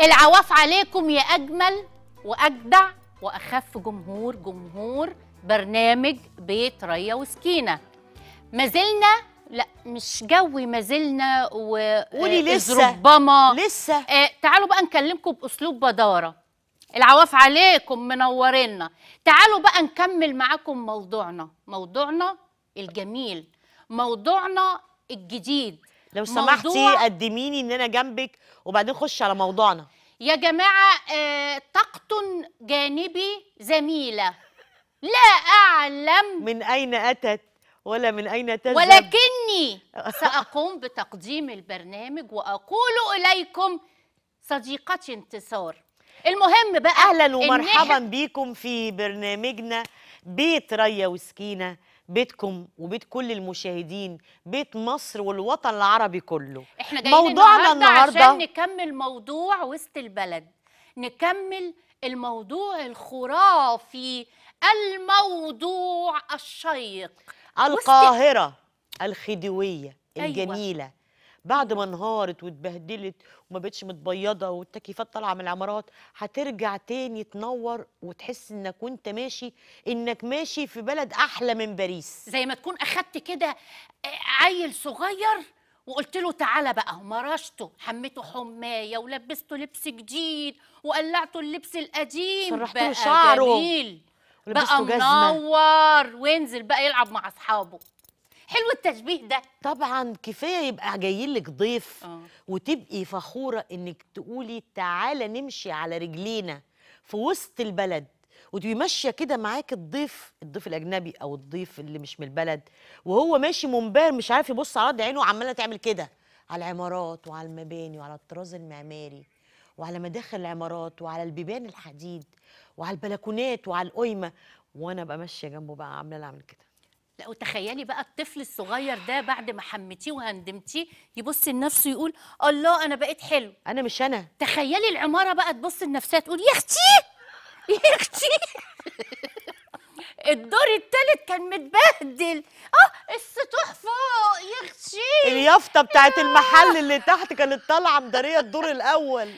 العواف عليكم يا أجمل وأجدع وأخف جمهور جمهور برنامج بيت ريا وسكينة ما زلنا لا مش جوي ما زلنا و قولي آه، لسه ربما لسه آه تعالوا بقى نكلمكم بأسلوب بدارة العواف عليكم منورينا تعالوا بقى نكمل معاكم موضوعنا موضوعنا الجميل موضوعنا الجديد لو سمحتي موضوع... قدميني ان انا جنبك وبعدين خش على موضوعنا يا جماعه طاقة جانبي زميله لا اعلم من اين اتت ولا من أين تذهب ولكني سأقوم بتقديم البرنامج وأقول إليكم صديقتي انتصار المهم بقى اهلا ومرحبا بيكم في برنامجنا بيت ريا وسكينه بيتكم وبيت كل المشاهدين بيت مصر والوطن العربي كله احنا جايين موضوعنا النهارده عشان نكمل موضوع وسط البلد نكمل الموضوع الخرافي الموضوع الشيق القاهره الخديويه أيوة. الجميله أيوة. بعد ما انهارت واتبهدلت وما بقتش متبيضه والتكييفات طالعه من العمارات هترجع تاني تنور وتحس انك وانت ماشي انك ماشي في بلد احلى من باريس زي ما تكون اخدت كده آه، عيل صغير وقلت له تعالى بقى مرشته حمته حمايه ولبسته لبس جديد وقلعته اللبس القديم بقى له شعره جميل بقى منور وانزل بقى يلعب مع اصحابه حلو التشبيه ده طبعا كفايه يبقى جايين لك ضيف أوه. وتبقي فخوره انك تقولي تعالى نمشي على رجلينا في وسط البلد وتبقي ماشيه كده معاك الضيف الضيف الاجنبي او الضيف اللي مش من البلد وهو ماشي منبهر مش عارف يبص على رد عينه عماله تعمل كده على العمارات وعلى المباني وعلى الطراز المعماري وعلى مداخل العمارات وعلى البيبان الحديد وعلى البلكونات وعلى القيمه وانا بقى ماشيه جنبه بقى عماله اعمل كده لا وتخيلي بقى الطفل الصغير ده بعد ما حمتيه وهندمتيه يبص لنفسه يقول الله انا بقيت حلو انا مش انا تخيلي العماره بقى تبص لنفسها تقول يا اختي يا اختي الدور الثالث كان متبهدل اه السطوح فوق يا اختي اليافطه بتاعت المحل اللي تحت كانت طالعه مداريه الدور الاول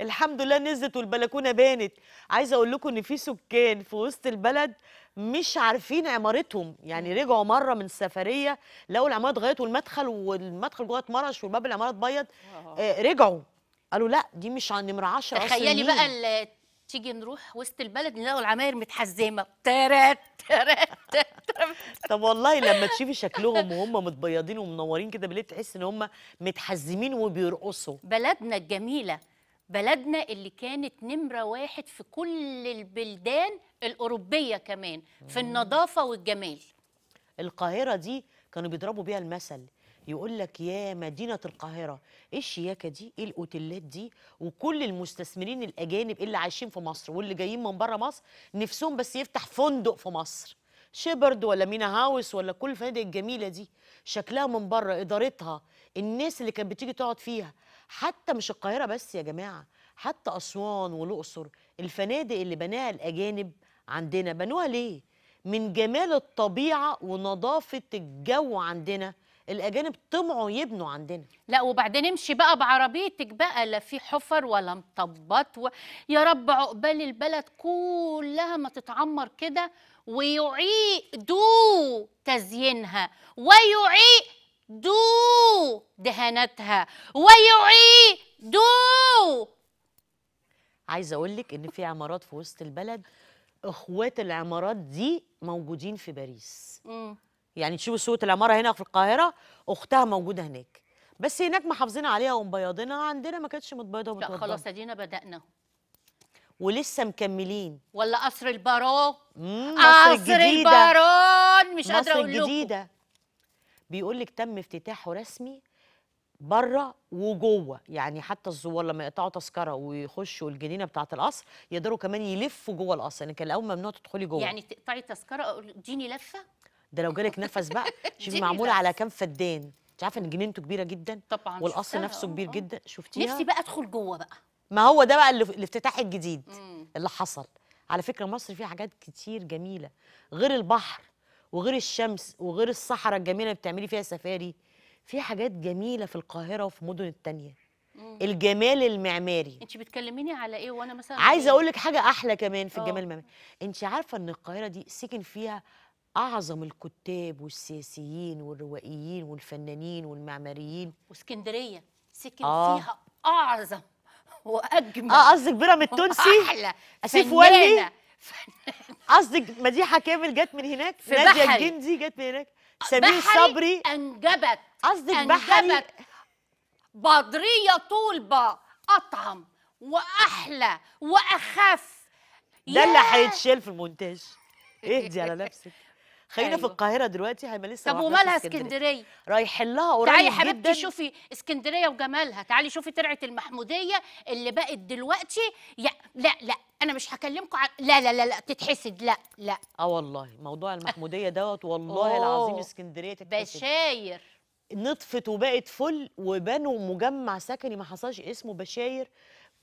الحمد لله نزلت والبلكونه بانت عايزه اقول لكم ان في سكان في وسط البلد مش عارفين عمارتهم يعني رجعوا مره من سفريه لقوا العماره اتغيرت والمدخل والمدخل جوه اتمرش والباب العماره اتبيض آه رجعوا قالوا لا دي مش عن نمره 10 تخيلي بقى تيجي نروح وسط البلد نلاقوا العماير متحزمه ترات ترات طب والله لما تشوفي شكلهم وهم متبيضين ومنورين كده بالليل تحسي ان هم متحزمين وبيرقصوا بلدنا الجميله بلدنا اللي كانت نمرة واحد في كل البلدان الأوروبية كمان في النظافة والجمال القاهرة دي كانوا بيضربوا بيها المثل يقول لك يا مدينة القاهرة ايه الشياكة دي ايه الاوتيلات دي وكل المستثمرين الأجانب اللي عايشين في مصر واللي جايين من بره مصر نفسهم بس يفتح فندق في مصر شيبرد ولا مينا هاوس ولا كل الفنادق الجميلة دي شكلها من بره إدارتها الناس اللي كانت بتيجي تقعد فيها حتى مش القاهرة بس يا جماعة حتى أسوان والأقصر الفنادق اللي بناها الأجانب عندنا بنوها ليه؟ من جمال الطبيعة ونظافة الجو عندنا الأجانب طمعوا يبنوا عندنا لا وبعدين امشي بقى بعربيتك بقى لا في حفر ولا مطبط و... يا رب عقبال البلد كلها ما تتعمر كده ويعيدوا تزيينها ويعيد دو دهانتها ويعيدوا عايزه اقول لك ان في عمارات في وسط البلد اخوات العمارات دي موجودين في باريس مم. يعني تشوفوا صوره العماره هنا في القاهره اختها موجوده هناك بس هناك محافظين عليها ومبيضينها عندنا ما كانتش متبيضه ومتوضبه لا خلاص ادينا بدانا ولسه مكملين ولا قصر البارون قصر البارون مش قادره اقول لكم الجديده بيقول لك تم افتتاحه رسمي بره وجوه يعني حتى الزوار لما يقطعوا تذكره ويخشوا الجنينه بتاعه القصر يقدروا كمان يلفوا جوه القصر يعني كان الاول ممنوع تدخلي جوه يعني تقطعي تذكره اديني لفه ده لو جالك نفس بقى شوفي معموله على كام فدان انت عارفه ان جنينته كبيره جدا طبعا والقصر نفسه كبير اه. جدا شفتيها نفسي بقى ادخل جوه بقى ما هو ده بقى الافتتاح الجديد مم. اللي حصل على فكره مصر فيها حاجات كتير جميله غير البحر وغير الشمس وغير الصحراء الجميله اللي بتعملي فيها سفاري في حاجات جميله في القاهره وفي المدن التانيه مم. الجمال المعماري انت بتكلميني على ايه وانا مثلا عايزه اقول لك حاجه احلى كمان في أوه. الجمال المعماري انت عارفه ان القاهره دي سكن فيها اعظم الكتاب والسياسيين والروائيين والفنانين والمعماريين واسكندريه سكن آه. فيها اعظم واجمل اه قصدك بيراميد التونسي احلى اسيف ولي قصدك مديحه كامل جت من هناك ناديه الجندي جت من هناك آه، سمير صبري انجبت قصدك انجبت بدريه طولبه اطعم واحلى واخف ده اللي هيتشال في المونتاج اهدي على نفسك خلينا أيوه. في القاهره دلوقتي هيبقى لسه طب ومالها اسكندريه رايح لها قريب تعالي يا حبيبتي شوفي اسكندريه وجمالها تعالي شوفي ترعه المحموديه اللي بقت دلوقتي يا لا لا انا مش هكلمكم عن... لا لا لا لا تتحسد لا لا اه والله موضوع المحموديه دوت والله العظيم اسكندريه تتحسد بشاير نطفت وبقت فل وبنوا مجمع سكني ما حصلش اسمه بشاير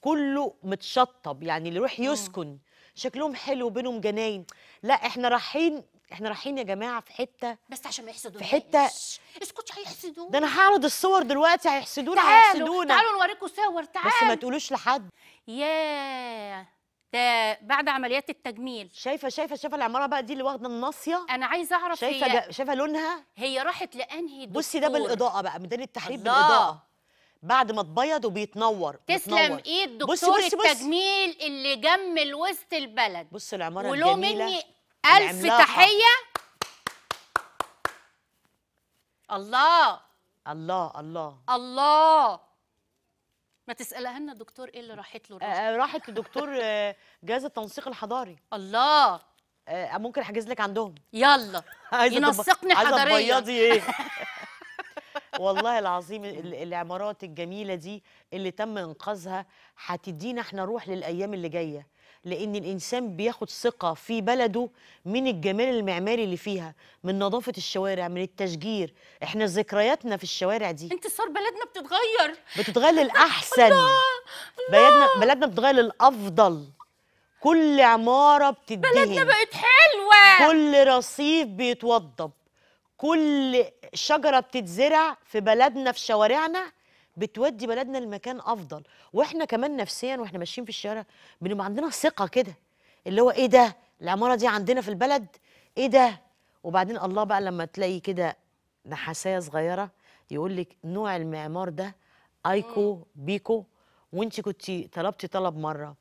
كله متشطب يعني اللي يروح يسكن شكلهم حلو بينهم جناين لا احنا رايحين احنا رايحين يا جماعه في حته بس عشان ما يحسدونا في حته اسكت هيحسدونا ده انا هعرض الصور دلوقتي هيحسدونا هيحسدونا تعالوا تعالوا نوريكم صور تعالوا بس ما تقولوش لحد ياه بعد عمليات التجميل شايفه شايفه شايفه العماره بقى دي اللي واخده الناصيه انا عايزه اعرف شايفه هي شايفه لونها هي راحت لانهي دكتور بصي ده بالاضاءه بقى ميدان التحريك الله. بالاضاءه بعد ما تبيض وبيتنور تسلم ايد دكتور بصي بصي بصي. التجميل اللي جمل وسط البلد بص العماره ولو الجميله مني الف تحيه الله الله الله الله ما تسالها لنا ايه اللي راحت له آه،, آه راحت لدكتور آه، جهاز التنسيق الحضاري الله آه،, آه ممكن احجز لك عندهم يلا ينسقني حضاريا عايزه بياضي ايه والله العظيم العمارات الجميله دي اللي تم انقاذها هتدينا احنا روح للايام اللي جايه لان الانسان بياخد ثقه في بلده من الجمال المعماري اللي فيها من نظافه الشوارع من التشجير احنا ذكرياتنا في الشوارع دي انتصار بلدنا بتتغير بتتغير للاحسن بلدنا بلدنا بتتغير للافضل كل عماره بتدهن بلدنا بقت حلوه كل رصيف بيتوضب كل شجره بتتزرع في بلدنا في شوارعنا بتودي بلدنا لمكان افضل واحنا كمان نفسيا واحنا ماشيين في الشارع بنبقى عندنا ثقه كده اللي هو ايه ده العماره دي عندنا في البلد ايه ده وبعدين الله بقى لما تلاقي كده نحاسيه صغيره يقول لك نوع المعمار ده ايكو بيكو وانت كنت طلبتي طلب مره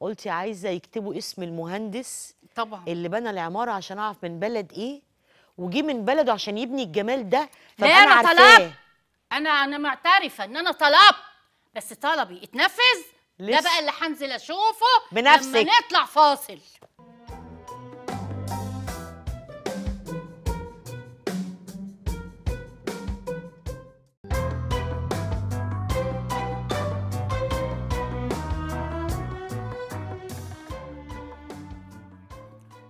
قلتي عايزه يكتبوا اسم المهندس طبعا اللي بنى العماره عشان اعرف من بلد ايه وجي من بلده عشان يبني الجمال ده فانا عارفاه انا انا معترفه ان انا طلبت بس طلبي اتنفذ ده بقى اللي هنزل اشوفه بنفسك لما نطلع فاصل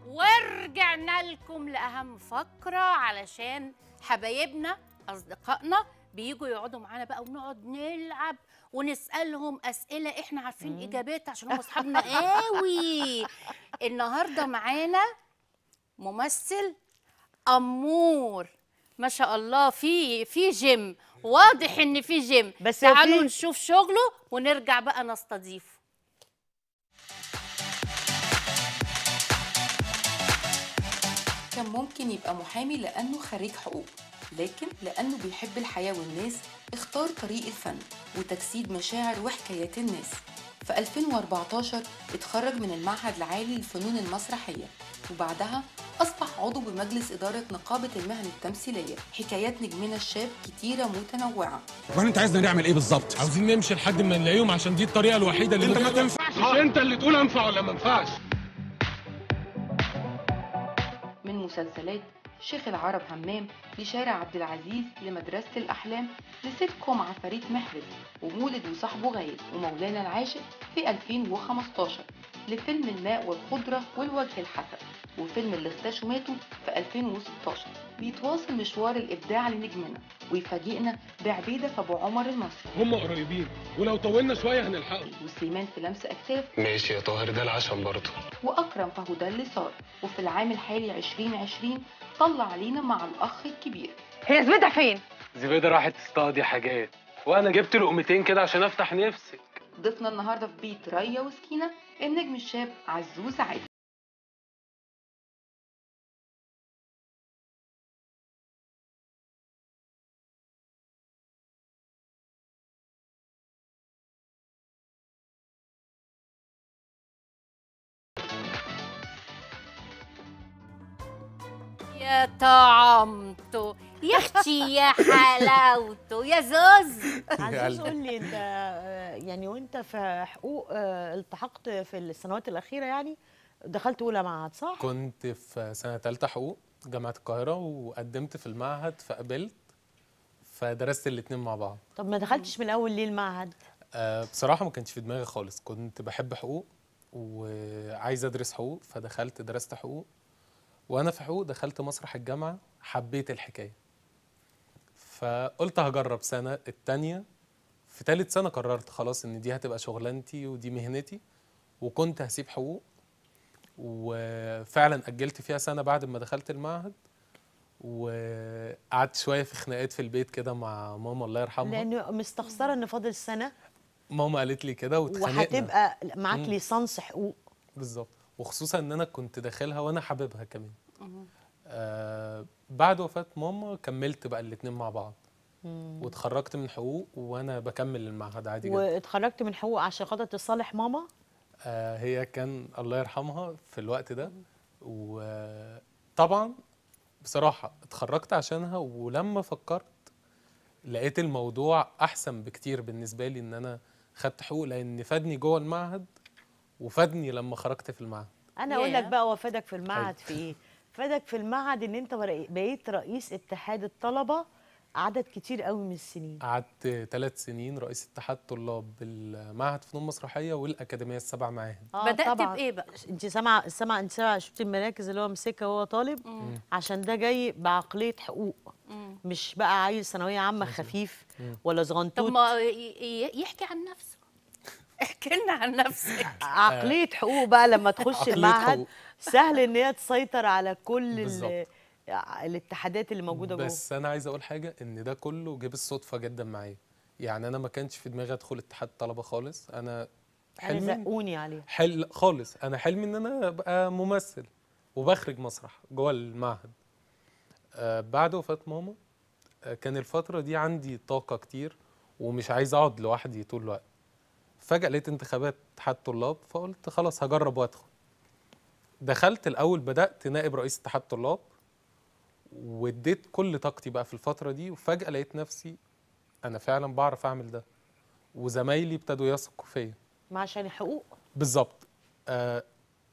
ورجعنا لكم لاهم فقره علشان حبايبنا اصدقائنا بييجوا يقعدوا معانا بقى ونقعد نلعب ونسالهم اسئله احنا عارفين اجاباتها عشان هم اصحابنا قوي النهارده معانا ممثل امور ما شاء الله في في جيم واضح ان في جيم بس تعالوا نشوف شغله ونرجع بقى نستضيفه كان ممكن يبقى محامي لانه خريج حقوق لكن لأنه بيحب الحياة والناس اختار طريق الفن وتجسيد مشاعر وحكايات الناس في 2014 اتخرج من المعهد العالي للفنون المسرحية وبعدها أصبح عضو بمجلس إدارة نقابة المهن التمثيلية حكايات نجمنا الشاب كتيرة متنوعة وبعدين أنت عايزنا نعمل إيه بالظبط؟ عاوزين نمشي لحد ما نلاقيهم عشان دي الطريقة الوحيدة اللي أنت ما تنفعش أنت اللي تقول أنفع ولا ما أنفعش من مسلسلات شيخ العرب همام لشارع عبد العزيز لمدرسة الأحلام لسيتكم عفاريت محرز ومولد وصاحبه غايب ومولانا العاشق في 2015 لفيلم الماء والخضرة والوجه الحسن وفيلم اللي اختشوا ماتوا في 2016 بيتواصل مشوار الإبداع لنجمنا ويفاجئنا بعبيدة أبو عمر المصري هم قريبين ولو طولنا شوية هنلحقهم وسليمان في لمس أكتاف ماشي يا طاهر ده العشم برضه وأكرم فهو ده اللي صار وفي العام الحالي 2020 طلع علينا مع الأخ الكبير هي زبيدة فين؟ زبيدة راحت تصطاد يا حاجات وأنا جبت لقمتين كده عشان أفتح نفسك ضيفنا النهاردة في بيت ريا وسكينة النجم الشاب عزوز عادل يا طعمته يا اختي يا حلاوته يا زوز عايز قول لي انت يعني وانت في حقوق آه، التحقت في السنوات الاخيره يعني دخلت اولى معهد صح كنت في سنه ثالثه حقوق جامعه القاهره وقدمت في المعهد فقبلت فدرست الاثنين مع بعض طب ما دخلتش من الاول ليه المعهد أه بصراحه ما كانش في دماغي خالص كنت بحب حقوق وعايز ادرس حقوق فدخلت درست حقوق وانا في حقوق دخلت مسرح الجامعه حبيت الحكايه فقلت هجرب سنه الثانيه في ثالث سنه قررت خلاص ان دي هتبقى شغلانتي ودي مهنتي وكنت هسيب حقوق وفعلا اجلت فيها سنه بعد ما دخلت المعهد وقعدت شويه في خناقات في البيت كده مع ماما الله يرحمها لانه مستخسره ان فاضل سنه ماما قالت لي كده واتخانقنا وهتبقى معاك ليسانس حقوق بالظبط وخصوصا ان انا كنت داخلها وانا حاببها كمان آه بعد وفاه ماما كملت بقى الاثنين مع بعض واتخرجت من حقوق وانا بكمل المعهد عادي جدا واتخرجت من حقوق عشان خاطر تصالح ماما آه هي كان الله يرحمها في الوقت ده وطبعا بصراحه اتخرجت عشانها ولما فكرت لقيت الموضوع احسن بكتير بالنسبه لي ان انا خدت حقوق لان فادني جوه المعهد وفادني لما خرجت في المعهد انا اقول لك بقى هو فادك في المعهد في ايه فادك في المعهد ان انت بقيت رئيس اتحاد الطلبه عدد كتير قوي من السنين قعدت ثلاث سنين رئيس اتحاد طلاب بالمعهد فنون مسرحيه والاكاديميه السبع معاهد آه بدات طبعا. بايه بقى انت سامعه سامعه انت سامعه شفتي المراكز اللي هو مسكها وهو طالب مم. عشان ده جاي بعقليه حقوق مم. مش بقى عايز ثانويه عامه خفيف مم. ولا زغنتوت طب ما يحكي عن نفسه احكي لنا عن نفسك عقليه حقوق بقى لما تخش المعهد سهل ان هي تسيطر على كل الاتحادات اللي موجوده جوه بس انا عايز اقول حاجه ان ده كله جه بالصدفه جدا معايا يعني انا ما كانش في دماغي ادخل اتحاد طلبه خالص انا حلمي يعني زقوني عليه حل خالص انا حلمي ان انا ابقى ممثل وبخرج مسرح جوه المعهد آه بعد وفاه ماما آه كان الفتره دي عندي طاقه كتير ومش عايز اقعد لوحدي طول الوقت فجأة لقيت انتخابات اتحاد طلاب فقلت خلاص هجرب وادخل دخلت الأول بدأت نائب رئيس اتحاد طلاب واديت كل طاقتي بقى في الفترة دي وفجأة لقيت نفسي أنا فعلا بعرف أعمل ده وزمايلي ابتدوا يثقوا فيا ما عشان حقوق بالظبط آه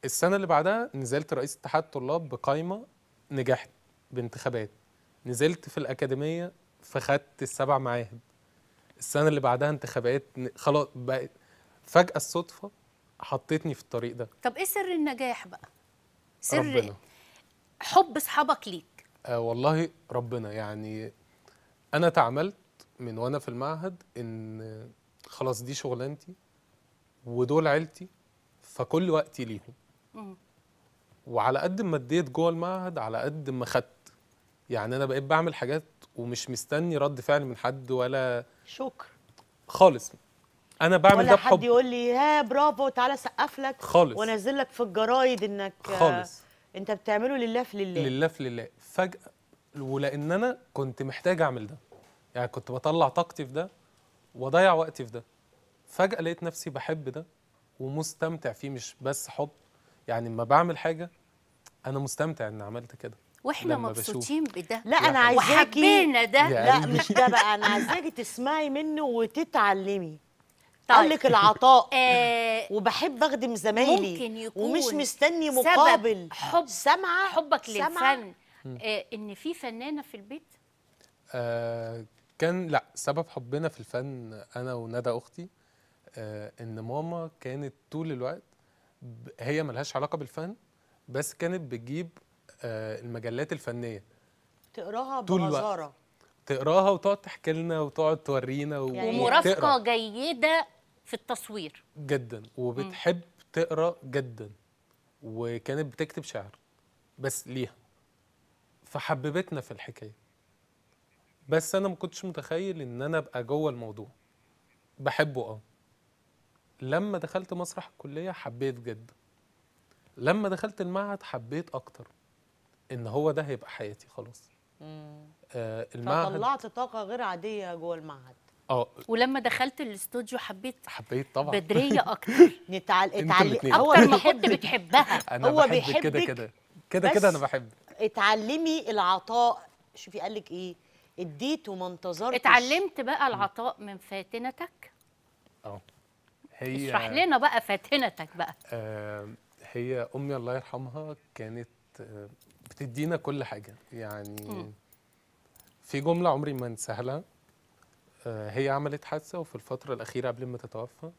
السنة اللي بعدها نزلت رئيس اتحاد طلاب بقايمة نجحت بانتخابات نزلت في الأكاديمية فخدت السبع معاهد السنة اللي بعدها انتخابات خلاص بقت فجاه الصدفه حطيتني في الطريق ده طب ايه سر النجاح بقى سر ربنا. حب اصحابك ليك آه والله ربنا يعني انا تعملت من وانا في المعهد ان خلاص دي شغلانتي ودول عيلتي فكل وقتي ليهم وعلى قد ما اديت جوه المعهد على قد ما خدت يعني انا بقيت بعمل حاجات ومش مستني رد فعل من حد ولا شكر خالص انا بعمل ده بحب حد يقول لي ها برافو تعالى سقف لك خالص وانزل لك في الجرايد انك خالص انت بتعمله لله في لله لله في لله فجاه ولان انا كنت محتاج اعمل ده يعني كنت بطلع طاقتي في ده واضيع وقتي في ده فجاه لقيت نفسي بحب ده ومستمتع فيه مش بس حب يعني لما بعمل حاجه انا مستمتع ان عملت كده واحنا مبسوطين بده لا انا يعني عايزاكي وحبينا ده لا مش ده بقى انا عايزاكي تسمعي منه وتتعلمي طيب. لك العطاء آه، وبحب اخدم زمايلي ممكن يكون ومش مستني مقابل حب سمعه حبك للفن آه ان في فنانه في البيت آه كان لا سبب حبنا في الفن انا وندى اختي آه ان ماما كانت طول الوقت هي ملهاش علاقه بالفن بس كانت بتجيب آه المجلات الفنيه تقراها بغزاره تقراها وتقعد تحكي لنا وتقعد تورينا يعني ومرافقه جيده في التصوير جدا وبتحب مم. تقرا جدا وكانت بتكتب شعر بس ليها فحببتنا في الحكايه بس انا ما كنتش متخيل ان انا ابقى جوه الموضوع بحبه اه لما دخلت مسرح الكليه حبيت جدا لما دخلت المعهد حبيت اكتر ان هو ده هيبقى حياتي خلاص امم آه المعهد طلعت طاقه غير عاديه جوه المعهد اه ولما دخلت الاستوديو حبيت حبيت طبعا بدريه اكتر نتعل... اتعل... اكتر ما كنت بتحبها أنا هو بيحبك كده كده كده كده انا بحبك اتعلمي العطاء شوفي قال لك ايه اديت وما انتظرتش اتعلمت بقى العطاء من فاتنتك اه هي اشرح لنا بقى فاتنتك بقى آه هي امي الله يرحمها كانت آه، بتدينا كل حاجه يعني م. في جمله عمري ما انساها آه، هي عملت حادثه وفي الفتره الاخيره قبل ما تتوفى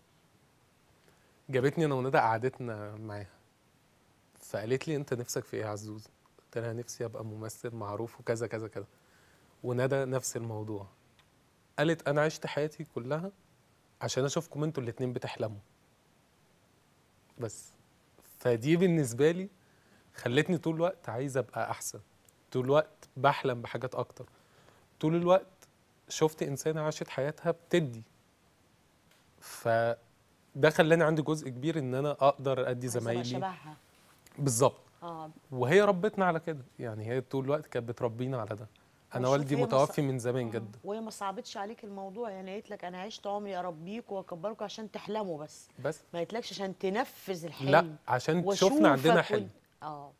جابتني انا وندى قعدتنا معاها فقالت لي انت نفسك في ايه يا عزوز قلت لها نفسي ابقى ممثل معروف وكذا كذا كذا وندى نفس الموضوع قالت انا عشت حياتي كلها عشان اشوفكم انتوا الاتنين بتحلموا بس فدي بالنسبه لي خلتني طول الوقت عايز ابقى احسن طول الوقت بحلم بحاجات اكتر طول الوقت شفت انسانه عاشت حياتها بتدي فده خلاني عندي جزء كبير ان انا اقدر ادي زمايلي شبهها بالظبط آه. وهي ربتنا على كده يعني هي طول الوقت كانت بتربينا على ده انا والدي متوفي مص... من زمان جدا وهي ما صعبتش عليك الموضوع يعني قالت لك انا عشت عمري اربيك واكبرك عشان تحلموا بس بس ما قالتلكش عشان تنفذ الحلم لا عشان تشوفنا عندنا حلم اه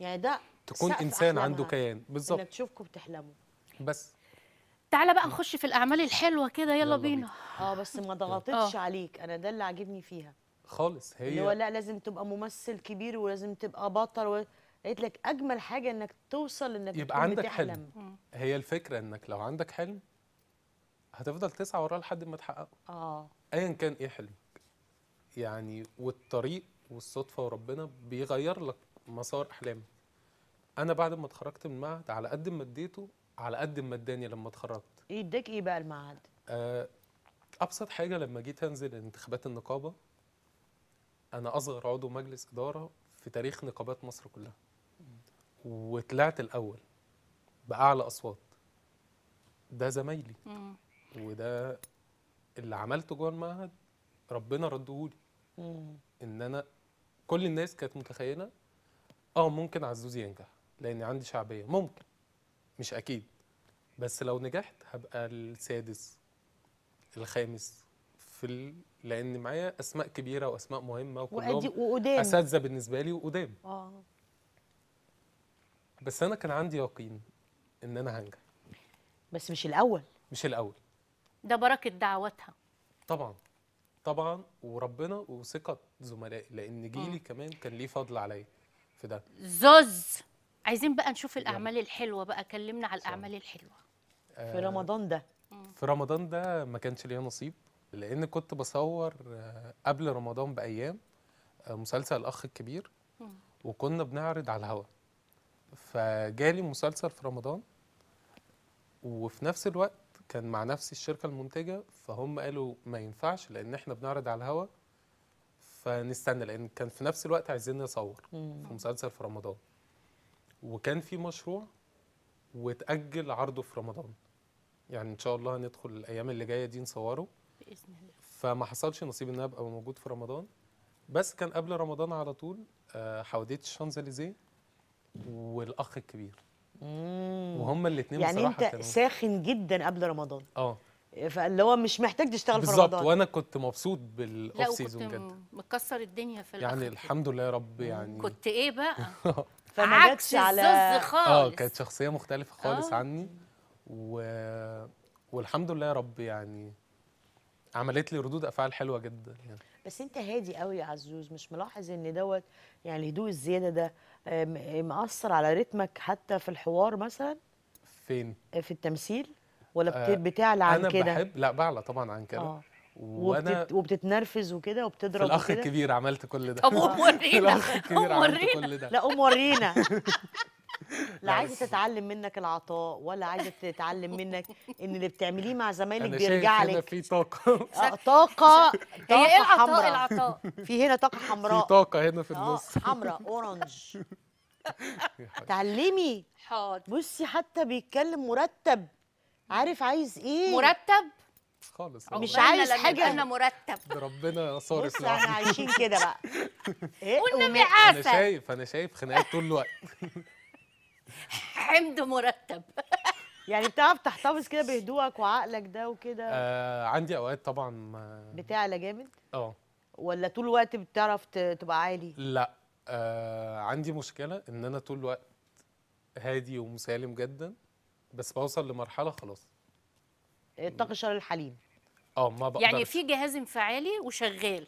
يعني ده تكون انسان عنده كيان بالظبط انك تشوفكم بتحلموا بس تعالى بقى نخش في الاعمال الحلوه كده يلا, يلا بينا اه بس ما ضغطتش آه. عليك انا ده اللي عاجبني فيها خالص هي اللي هو لا لازم تبقى ممثل كبير ولازم تبقى بطل و... قالت لك اجمل حاجه انك توصل انك يبقى عندك بتحلم. حلم هي الفكره انك لو عندك حلم هتفضل تسعى وراه لحد ما تحققه اه ايا كان ايه حلمك يعني والطريق والصدفه وربنا بيغير لك مسار احلامك انا بعد ما اتخرجت من المعهد على قد ما اديته على قد ما اداني لما اتخرجت ايه اداك ايه بقى المعهد؟ آه ابسط حاجه لما جيت انزل انتخابات النقابه انا اصغر عضو مجلس اداره في تاريخ نقابات مصر كلها وطلعت الاول باعلى اصوات ده زمايلي وده اللي عملته جوه المعهد ربنا ردهولي ان انا كل الناس كانت متخيله اه ممكن عزوز ينجح لان عندي شعبيه ممكن مش اكيد بس لو نجحت هبقى السادس الخامس في ال... لان معايا اسماء كبيره واسماء مهمه وكلهم وقدام اساتذه بالنسبه لي وقدام اه بس انا كان عندي يقين ان انا هنجح بس مش الاول مش الاول ده بركه دعواتها طبعا طبعا وربنا وثقه زملائي لان جيلي آه. كمان كان ليه فضل عليا في ده زوز عايزين بقى نشوف الاعمال الحلوه بقى كلمنا على الاعمال الحلوه آه في رمضان ده في رمضان ده ما كانش ليا نصيب لان كنت بصور آه، قبل رمضان بايام آه، مسلسل الاخ الكبير وكنا بنعرض على الهوا فجالي مسلسل في رمضان وفي نفس الوقت كان مع نفس الشركه المنتجه فهم قالوا ما ينفعش لان احنا بنعرض على الهوا فنستنى لان كان في نفس الوقت عايزين نصور في مسلسل في رمضان وكان في مشروع وتأجل عرضه في رمضان يعني ان شاء الله هندخل الايام اللي جايه دي نصوره باذن الله فما حصلش نصيب ان انا ابقى موجود في رمضان بس كان قبل رمضان على طول آه، حواديت الشانزليزيه والاخ الكبير مم. وهما الاثنين يعني انت كانوا... ساخن جدا قبل رمضان اه فاللي هو مش محتاج تشتغل في رمضان بالظبط وانا كنت مبسوط بالاوف سيزون جدا لا وكنت مكسر الدنيا في يعني الحمد لله يا رب يعني كنت ايه بقى فما جاتش على اه كانت شخصيه مختلفه خالص آه. عني و... والحمد لله يا رب يعني عملت لي ردود افعال حلوه جدا يعني. بس انت هادي قوي يا عزوز مش ملاحظ ان دوت يعني الهدوء الزياده ده مأثر على رتمك حتى في الحوار مثلا فين في التمثيل ولا آه، بتعلى عن كده انا بحب لا بعلى طبعا عن كده آه. وانا وبتتنرفز وكده وبتضرب الاخ الكبير عملت كل ده طب قوم ورينا قوم ورينا لا قوم ورينا لا عايزه تتعلم منك العطاء ولا عايزه تتعلم منك ان اللي بتعمليه مع زمايلك بيرجع لك في طاقه طاقه طاقه هي ايه العطاء العطاء في هنا طاقه حمراء في طاقه هنا في النص آه، حمراء اورنج تعلمي حاضر بصي حتى بيتكلم مرتب عارف عايز ايه مرتب خالص مش عايز حاجه انا مرتب ربنا صارف لا احنا عايشين كده بقى ايه والنبي عافى انا شايف انا شايف خناقات طول الوقت حمد مرتب يعني بتعرف تحتفظ كده بهدوءك وعقلك ده وكده آه عندي اوقات طبعا بتعلى جامد اه ولا طول الوقت بتعرف تبقى عالي لا آه عندي مشكله ان انا طول الوقت هادي ومسالم جدا بس بوصل لمرحله خلاص الطاقه شر الحليب اه ما بقدر يعني في جهاز انفعالي وشغال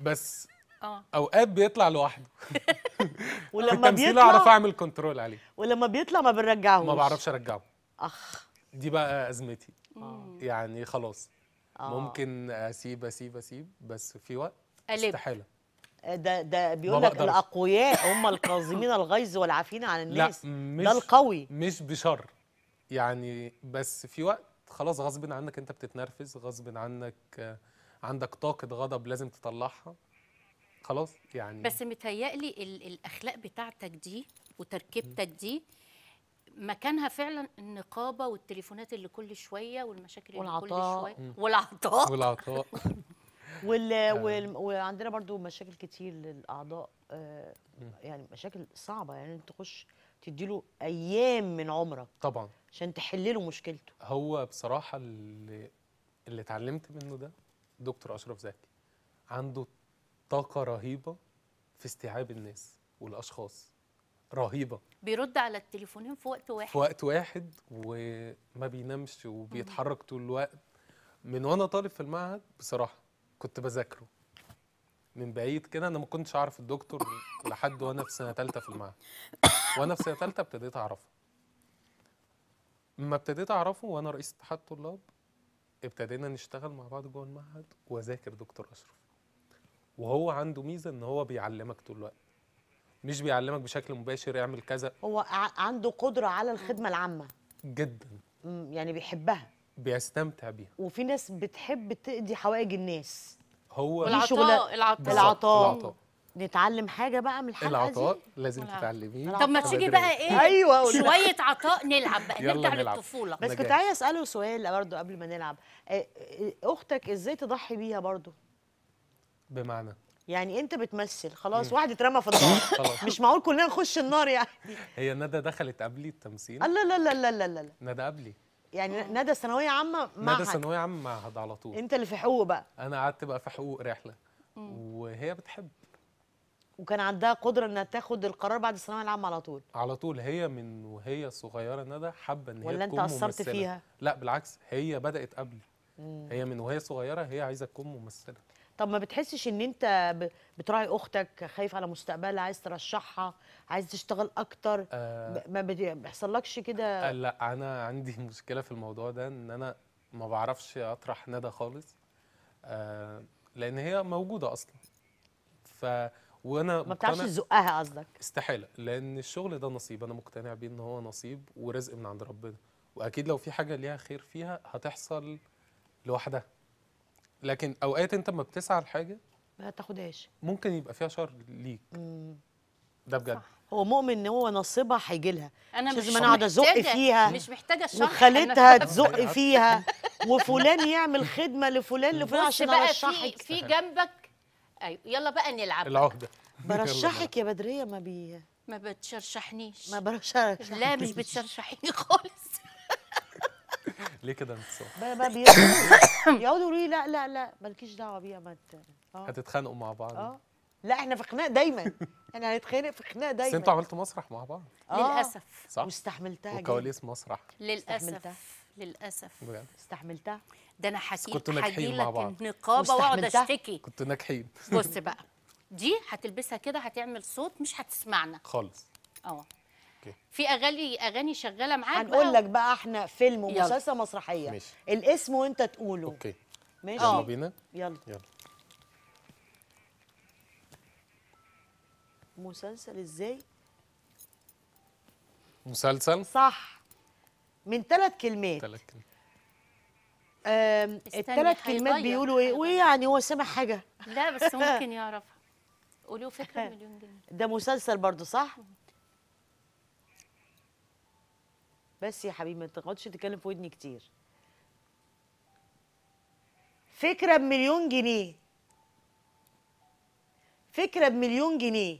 بس اه اوقات بيطلع لوحده ولما بيطلع اعرف اعمل كنترول عليه ولما بيطلع ما بنرجعهوش ما بعرفش ارجعه اخ دي بقى ازمتي يعني خلاص أوه. ممكن اسيب اسيب اسيب بس في وقت قلب. استحاله ده ده بيقول لك الاقوياء هم القازمين الغيظ والعافين عن الناس لا مش ده القوي مش بشر يعني بس في وقت خلاص غصب عنك انت بتتنرفز غصب عنك آه، عندك طاقه غضب لازم تطلعها خلاص يعني بس متهيألي الاخلاق بتاعتك دي وتركيبتك دي مكانها فعلا النقابه والتليفونات اللي كل شويه والمشاكل اللي كل شويه والعطاء والعطاء وال... آه. وال... وعندنا برضو مشاكل كتير للاعضاء آه، يعني مشاكل صعبه يعني تخش تديله ايام من عمرك طبعا عشان تحل له مشكلته هو بصراحه اللي اللي اتعلمت منه ده دكتور اشرف زكي عنده طاقه رهيبه في استيعاب الناس والاشخاص رهيبه بيرد على التليفونين في وقت واحد في وقت واحد وما بينامش وبيتحرك طول الوقت من وانا طالب في المعهد بصراحه كنت بذاكره من بعيد كده انا ما كنتش اعرف الدكتور لحد وانا في سنه ثالثه في المعهد وانا في سنه ثالثه ابتديت اعرفه ما ابتديت اعرفه وانا رئيس اتحاد طلاب ابتدينا نشتغل مع بعض جوه المعهد واذاكر دكتور اشرف وهو عنده ميزه ان هو بيعلمك طول الوقت مش بيعلمك بشكل مباشر اعمل كذا هو عنده قدره على الخدمه العامه جدا يعني بيحبها بيستمتع بيها وفي ناس بتحب تقضي حوائج الناس هو العطاء العطاء العطاء نتعلم حاجه بقى من الحلقه العطاء دي. لازم تتعلميه طب ما تيجي بقى ايه ايوه شويه عطاء نلعب بقى نرجع للطفوله بس كنت عايزه اساله سؤال برضه قبل ما نلعب آه، آه، اختك ازاي تضحي بيها برضه بمعنى يعني انت بتمثل خلاص واحد اترمى في النار مش معقول كلنا نخش النار يعني هي ندى دخلت قبلي التمثيل آه، لا لا لا لا لا لا ندى قبلي يعني ندى ثانويه عامه معهد ندى ثانويه عامه معهد على طول انت اللي في حقوق بقى انا قعدت بقى في حقوق رحله وهي بتحب وكان عندها قدره انها تاخد القرار بعد الثانويه العامه على طول على طول هي من وهي صغيره ندى حابه ان هي ولا انت اثرت فيها لا بالعكس هي بدات قبل هي من وهي صغيره هي عايزه تكون ممثله طب ما بتحسش ان انت بتراعي اختك خايف على مستقبلها عايز ترشحها عايز تشتغل اكتر آه. ما بيحصلكش كده آه لا انا عندي مشكله في الموضوع ده ان انا ما بعرفش اطرح ندى خالص آه لان هي موجوده اصلا ف وانا ما بتعرفش تزقها قصدك استحاله لان الشغل ده نصيب انا مقتنع بيه ان هو نصيب ورزق من عند ربنا واكيد لو في حاجه ليها خير فيها هتحصل لوحدها لكن اوقات انت ما بتسعى لحاجه ما تاخدهاش ممكن يبقى فيها شر ليك ده بجد صح. هو مؤمن ان هو نصيبها هيجي لها انا مش لازم انا اقعد ازق فيها مش محتاجه شرح وخالتها تزق فيها وفلان يعمل خدمه لفلان لفلان عشان ارشحك في جنبك ايوه يلا بقى نلعب العهده برشحك يا بدريه ما بي ما بتشرشحنيش ما برشحش لا مش بتشرشحيني خالص ليه كده انتصار؟ بقى بيقعدوا يقولوا لي لا لا لا مالكيش دعوه بيها ما آه. هتتخانقوا مع بعض اه لا احنا في خناق دايما احنا هنتخانق في خناق دايما بس انتوا عملتوا مسرح مع بعض آه. للاسف صح واستحملتها وكواليس مسرح للاسف للاسف استحملتها ده انا حكيم هجي لك النقابه واقعد اشتكي كنت ناجحين بص بقى دي هتلبسها كده هتعمل صوت مش هتسمعنا خالص اه في اغاني اغاني شغاله معاك هنقول لك بقى احنا فيلم ومسلسل مسرحيه ماشي. الاسم وانت تقوله اوكي ماشي يلا أه. بينا يلا يلا مسلسل ازاي مسلسل صح من ثلاث كلمات ثلاث كلمات الثلاث كلمات بيقولوا ايه ويعني هو سامع حاجه لا بس ممكن يعرفها قولوا فكره مليون جنيه ده مسلسل برضو صح بس يا حبيبي ما تقعدش تتكلم في ودني كتير فكره بمليون جنيه فكره بمليون جنيه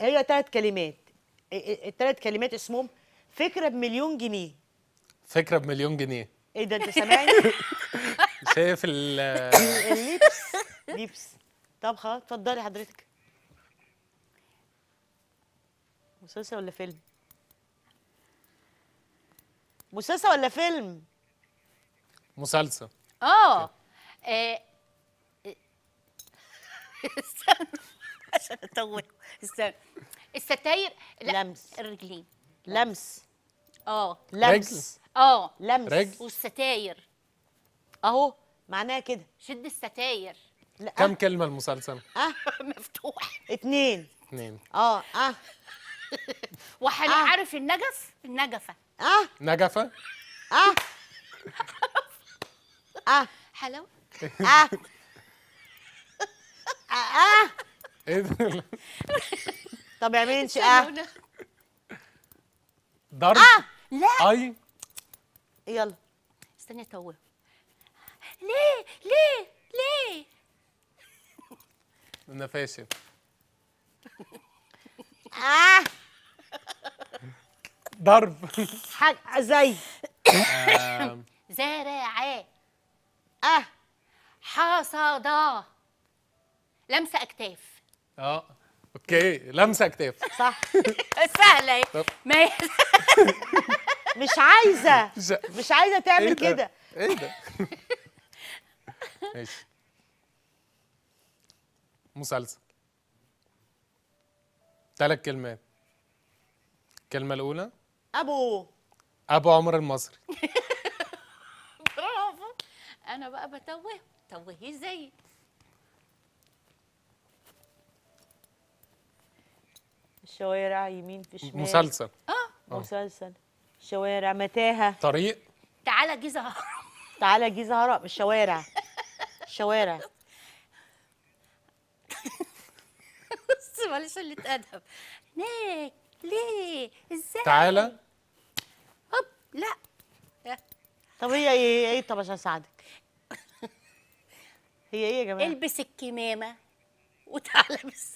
هي ثلاث كلمات إيه، إيه، الثلاث كلمات اسمهم فكره بمليون جنيه فكره بمليون جنيه ايه ده انت سامعني؟ شايف ال اللبس ليبس طب خلاص اتفضلي حضرتك مسلسل ولا فيلم؟ مسلسل ولا فيلم؟ مسلسل اه, آه،, آه، استنى عشان اطول استنى الستاير لمس الرجلين لمس اه لمس اه لمس رج. والستاير اهو معناها كده شد الستاير لا كم أه؟ كلمه المسلسل اه مفتوح اتنين اتنين اه اه وهنعرف آه. النجف النجفه اه نجفه اه اه حلاوه اه اه ايه ده طب اعملي انت اه ضرب اه لا اي يلا استني اتوه ليه ليه ليه انا فاشل اه ضرب حاجة زي زارع اه, آه. حصدا لمسه اكتاف اه اوكي لمسه اكتاف صح سهله ما هي مش عايزه مش عايزه تعمل إيه كده ايه ده ماشي مسلسل ثلاث كلمات الكلمه الاولى ابو ابو عمر المصري برافو انا بقى بتوه توهي ازاي الشوارع يمين في شمال مسلسل اه, آه. مسلسل شوارع متاهه طريق تعالى جيزه هرم تعالى جيزه هرم الشوارع الشوارع بص معلش اللي اتأدب هناك ليه ازاي تعالى هوب لا طب هي ايه ايه طب عشان اساعدك هي ايه يا جماعه البس الكمامه وتعالى بس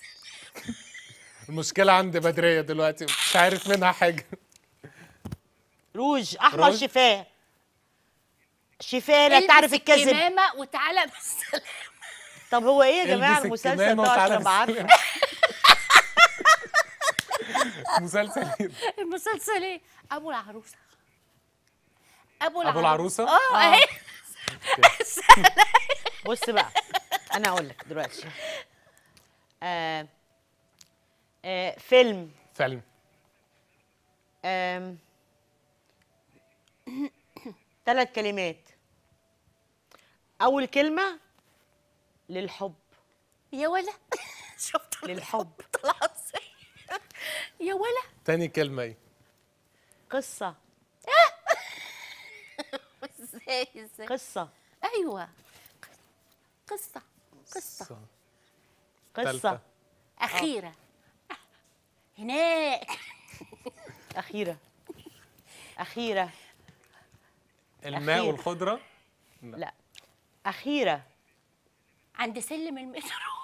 المشكله عند بدريه دلوقتي مش عارف منها حاجه روج احمر روج. شفاه شفاه لا تعرف الكذب الكمامه وتعالى بالسلامه طب هو ايه يا جماعه المسلسل ده عشان بعرف مسلسل ايه المسلسل ايه ابو العروسه ابو العروسه ابو العروسه اه, آه. اهي بص بقى انا اقول لك دلوقتي آه آه فيلم فيلم آه ثلاث كلمات اول كلمه للحب يا ولا شفت للحب طلعت يا ولا تاني كلمه ايه قصه ازاي ازاي قصه ايوه قصه قصه قصه اخيره آه. هناك اخيره اخيره الماء أخيرة. والخضره لا. لا اخيره عند سلم المترو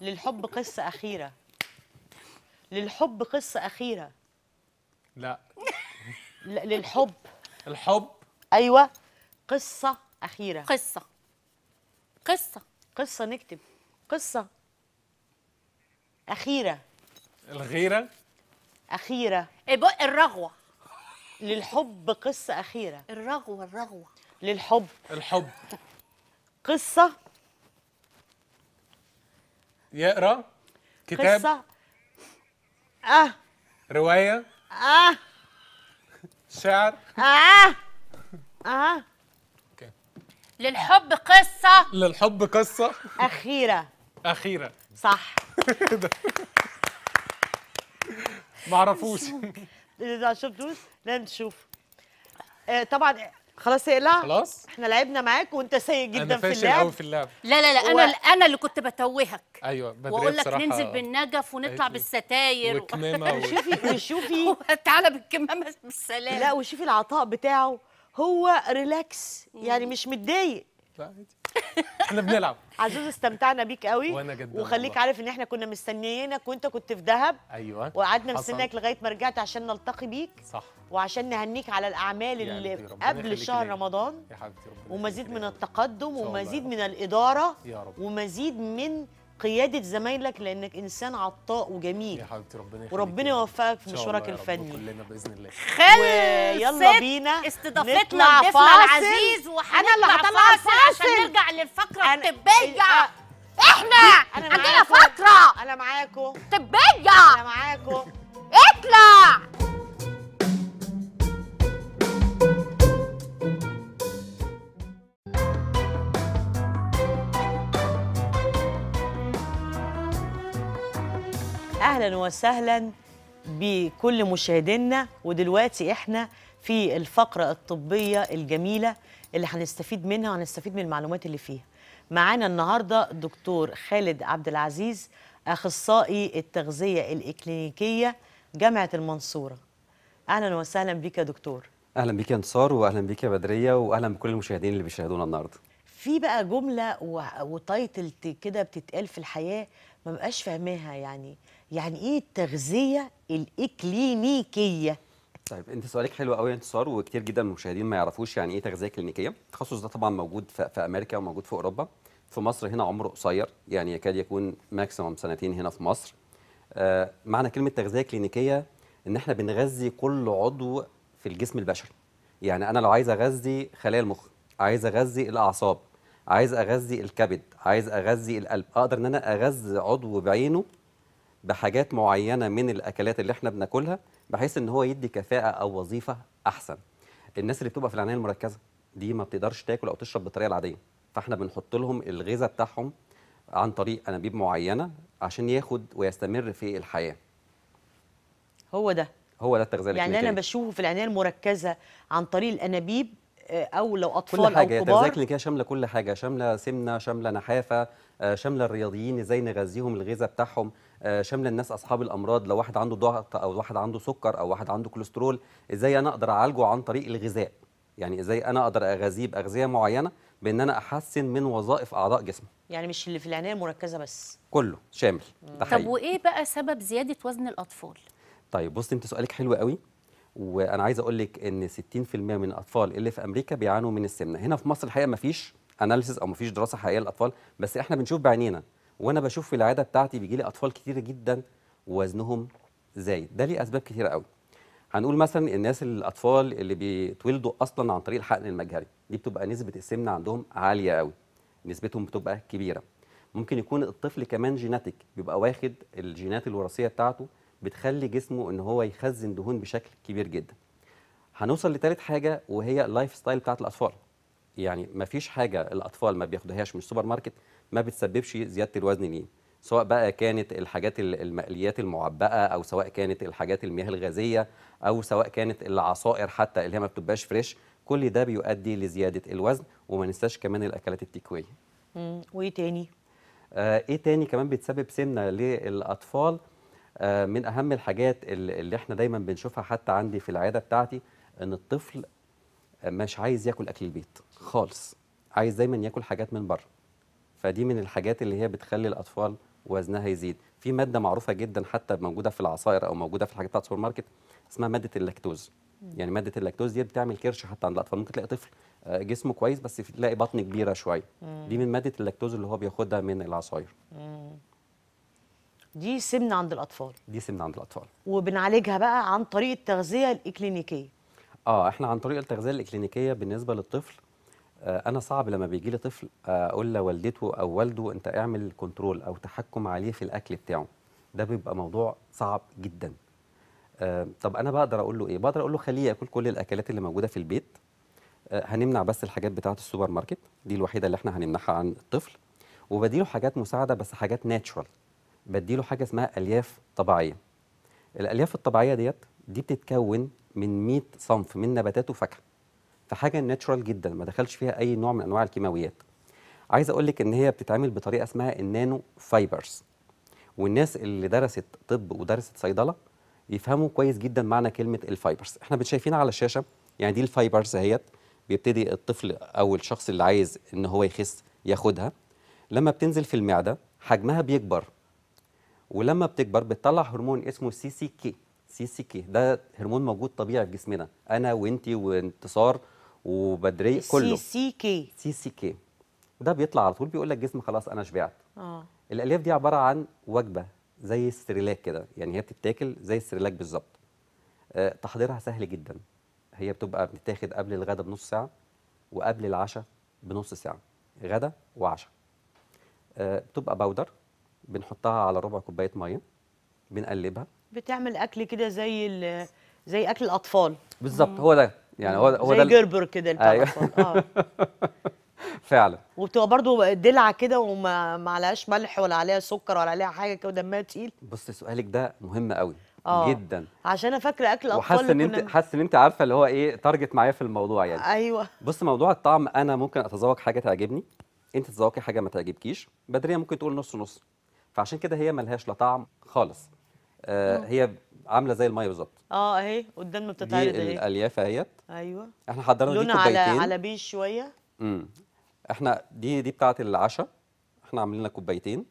للحب قصه اخيره للحب قصه اخيره لا لا للحب الحب ايوه قصه اخيره قصه قصه قصه نكتب قصه اخيره الغيره اخيره الرغوه للحب قصة أخيرة الرغوة الرغوة للحب الحب قصة يقرأ كتاب قصة أه رواية أه شعر أه أه للحب قصة للحب قصة أخيرة أخيرة صح ما اعرفوش اذا شفتوش لازم تشوف آه، طبعا خلاص اقلع خلاص احنا لعبنا معاك وانت سيء جدا في اللعب قوي في اللعب لا لا لا و... انا انا اللي كنت بتوهك ايوه بدري واقول لك ننزل بالنجف ونطلع بالستاير وكمامه و... وشوفي وشوفي تعالى بالكمامه بالسلامه لا وشوفي العطاء بتاعه هو ريلاكس يعني مش متضايق لا احنا بنلعب عزوز استمتعنا بيك قوي وانا جدا وخليك الله. عارف ان احنا كنا مستنيينك وانت كنت في دهب ايوه وقعدنا مستنيك لغايه ما رجعت عشان نلتقي بيك صح وعشان نهنيك على الاعمال اللي قبل شهر رمضان يا حبيبتي ومزيد من التقدم ومزيد من الاداره يا رب ومزيد من قياده زمايلك لانك انسان عطاء وجميل يا حبيبتي ربنا يخليك وربنا يوفقك في مشوارك الفني كلنا باذن الله خلص يلا بينا استضافتنا ضيفنا العزيز وحنا اللي هطلع فاصل عشان نرجع للفقره الطبيه آه. احنا عندنا فقره انا معاكم طبيه انا معاكم اطلع اهلا وسهلا بكل مشاهدينا ودلوقتي احنا في الفقره الطبيه الجميله اللي هنستفيد منها وهنستفيد من المعلومات اللي فيها معانا النهارده دكتور خالد عبد العزيز اخصائي التغذيه الاكلينيكيه جامعه المنصوره اهلا وسهلا بك يا دكتور اهلا بك يا انتصار واهلا بك يا بدريه واهلا بكل المشاهدين اللي بيشاهدونا النهارده في بقى جمله وتايتل كده بتتقال في الحياه ما بقاش فاهماها يعني يعني ايه التغذيه الاكلينيكيه طيب انت سؤالك حلو قوي يا انتصار وكتير جدا من المشاهدين ما يعرفوش يعني ايه تغذيه كلينيكيه التخصص ده طبعا موجود في امريكا وموجود في اوروبا في مصر هنا عمره قصير يعني يكاد يكون ماكسيموم سنتين هنا في مصر آه معنى كلمه تغذيه كلينيكيه ان احنا بنغذي كل عضو في الجسم البشري يعني انا لو عايز اغذي خلايا المخ عايز اغذي الاعصاب عايز اغذي الكبد عايز اغذي القلب اقدر ان انا اغذي عضو بعينه بحاجات معينه من الاكلات اللي احنا بناكلها بحيث ان هو يدي كفاءه او وظيفه احسن الناس اللي بتبقى في العنايه المركزه دي ما بتقدرش تاكل او تشرب بالطريقه العاديه فاحنا بنحط لهم الغذاء بتاعهم عن طريق انابيب معينه عشان ياخد ويستمر في الحياه هو ده هو ده التغذيه يعني انا بشوفه في العنايه المركزه عن طريق الانابيب آه، او لو اطفال كل حاجة او كبار تغذيه كلينيكيه شامله كل حاجه شامله سمنه شامله نحافه آه، شامله الرياضيين ازاي نغذيهم الغذاء بتاعهم آه، شامله الناس اصحاب الامراض لو واحد عنده ضغط او واحد عنده سكر او واحد عنده كوليسترول ازاي انا اقدر اعالجه عن طريق الغذاء يعني ازاي انا اقدر اغذيه باغذيه معينه بان انا احسن من وظائف اعضاء جسمه يعني مش اللي في العنايه المركزه بس كله شامل ده طب وايه بقى سبب زياده وزن الاطفال طيب بصي انت سؤالك حلو قوي وانا عايز اقول لك ان 60% من الاطفال اللي في امريكا بيعانوا من السمنه هنا في مصر الحقيقه ما فيش اناليسيس او ما فيش دراسه حقيقيه للاطفال بس احنا بنشوف بعينينا وانا بشوف في العياده بتاعتي بيجي لي اطفال كتيره جدا وزنهم زايد ده ليه اسباب كتيره قوي هنقول مثلا الناس الاطفال اللي بيتولدوا اصلا عن طريق الحقن المجهري دي بتبقى نسبه السمنه عندهم عاليه قوي نسبتهم بتبقى كبيره ممكن يكون الطفل كمان جيناتيك بيبقى واخد الجينات الوراثيه بتاعته بتخلي جسمه ان هو يخزن دهون بشكل كبير جدا هنوصل لثالث حاجه وهي اللايف ستايل بتاعت الاطفال يعني ما فيش حاجه الاطفال ما بياخدوهاش من السوبر ماركت ما بتسببش زياده الوزن ليه سواء بقى كانت الحاجات المقليات المعبأة أو سواء كانت الحاجات المياه الغازية أو سواء كانت العصائر حتى اللي هي ما بتبقاش فريش كل ده بيؤدي لزيادة الوزن وما ننساش كمان الأكلات التكوية وإيه تاني؟ آه إيه تاني كمان بتسبب سمنة للأطفال آه، من اهم الحاجات اللي احنا دايما بنشوفها حتى عندي في العياده بتاعتي ان الطفل مش عايز ياكل اكل البيت خالص عايز دايما ياكل حاجات من بره فدي من الحاجات اللي هي بتخلي الاطفال وزنها يزيد في ماده معروفه جدا حتى موجوده في العصائر او موجوده في الحاجات بتاعت السوبر ماركت اسمها ماده اللاكتوز يعني ماده اللاكتوز دي بتعمل كرش حتى عند الاطفال ممكن تلاقي طفل آه، جسمه كويس بس تلاقي بطن كبيره شويه دي من ماده اللاكتوز اللي هو بياخدها من العصاير دي سمنه عند الاطفال دي سمنه عند الاطفال وبنعالجها بقى عن طريق التغذيه الاكلينيكيه اه احنا عن طريق التغذيه الاكلينيكيه بالنسبه للطفل آه انا صعب لما بيجي لي طفل آه اقول لوالدته او والده انت اعمل كنترول او تحكم عليه في الاكل بتاعه ده بيبقى موضوع صعب جدا آه طب انا بقدر اقول له ايه بقدر اقول له خليه ياكل كل الاكلات اللي موجوده في البيت آه، هنمنع بس الحاجات بتاعه السوبر ماركت دي الوحيده اللي احنا هنمنعها عن الطفل وبديله حاجات مساعده بس حاجات ناتشرال بديله حاجه اسمها الياف طبيعيه الالياف الطبيعيه ديت دي بتتكون من 100 صنف من نباتات وفاكهه فحاجه ناتشورال جدا ما دخلش فيها اي نوع من انواع الكيماويات عايز اقول لك ان هي بتتعمل بطريقه اسمها النانو فايبرز والناس اللي درست طب ودرست صيدله يفهموا كويس جدا معنى كلمه الفايبرز احنا بتشايفين على الشاشه يعني دي الفايبرز اهيت بيبتدي الطفل او الشخص اللي عايز ان هو يخس ياخدها لما بتنزل في المعده حجمها بيكبر ولما بتكبر بتطلع هرمون اسمه سي سي كي سي سي كي ده هرمون موجود طبيعي في جسمنا انا وانتي وانتصار وبدري كله سي سي كي سي سي كي ده بيطلع على طول بيقول لك جسم خلاص انا شبعت اه الالياف دي عباره عن وجبه زي السريلاك كده يعني هي بتتاكل زي السريلاك بالظبط أه تحضيرها سهل جدا هي بتبقى بتتاخد قبل الغداء بنص ساعه وقبل العشاء بنص ساعه غدا وعشاء أه بتبقى باودر بنحطها على ربع كوبايه ميه بنقلبها بتعمل اكل كده زي زي اكل الاطفال بالظبط هو ده يعني هو هو ده زي جربر كده بتاع أيوة. اه فعلا وبتبقى برضه دلعه كده وما ما عليهاش ملح ولا عليها سكر ولا عليها حاجه كده ودمها تقيل بص سؤالك ده مهم قوي آه. جدا عشان انا فاكره اكل اطفال وحاسه ان انت حاسه ان انت عارفه اللي هو ايه تارجت معايا في الموضوع يعني ايوه بص موضوع الطعم انا ممكن اتذوق حاجه تعجبني انت تذوقي حاجه ما تعجبكيش بدريه ممكن تقول نص نص فعشان كده هي ملهاش لا طعم خالص آه هي عامله زي الميه بالظبط اه اهي قدامنا بتتعرض دي الالياف اهيت ايوه احنا حضرنا دي كوبايتين على على بيج شويه امم احنا دي دي بتاعه العشاء احنا عاملين لنا كوبايتين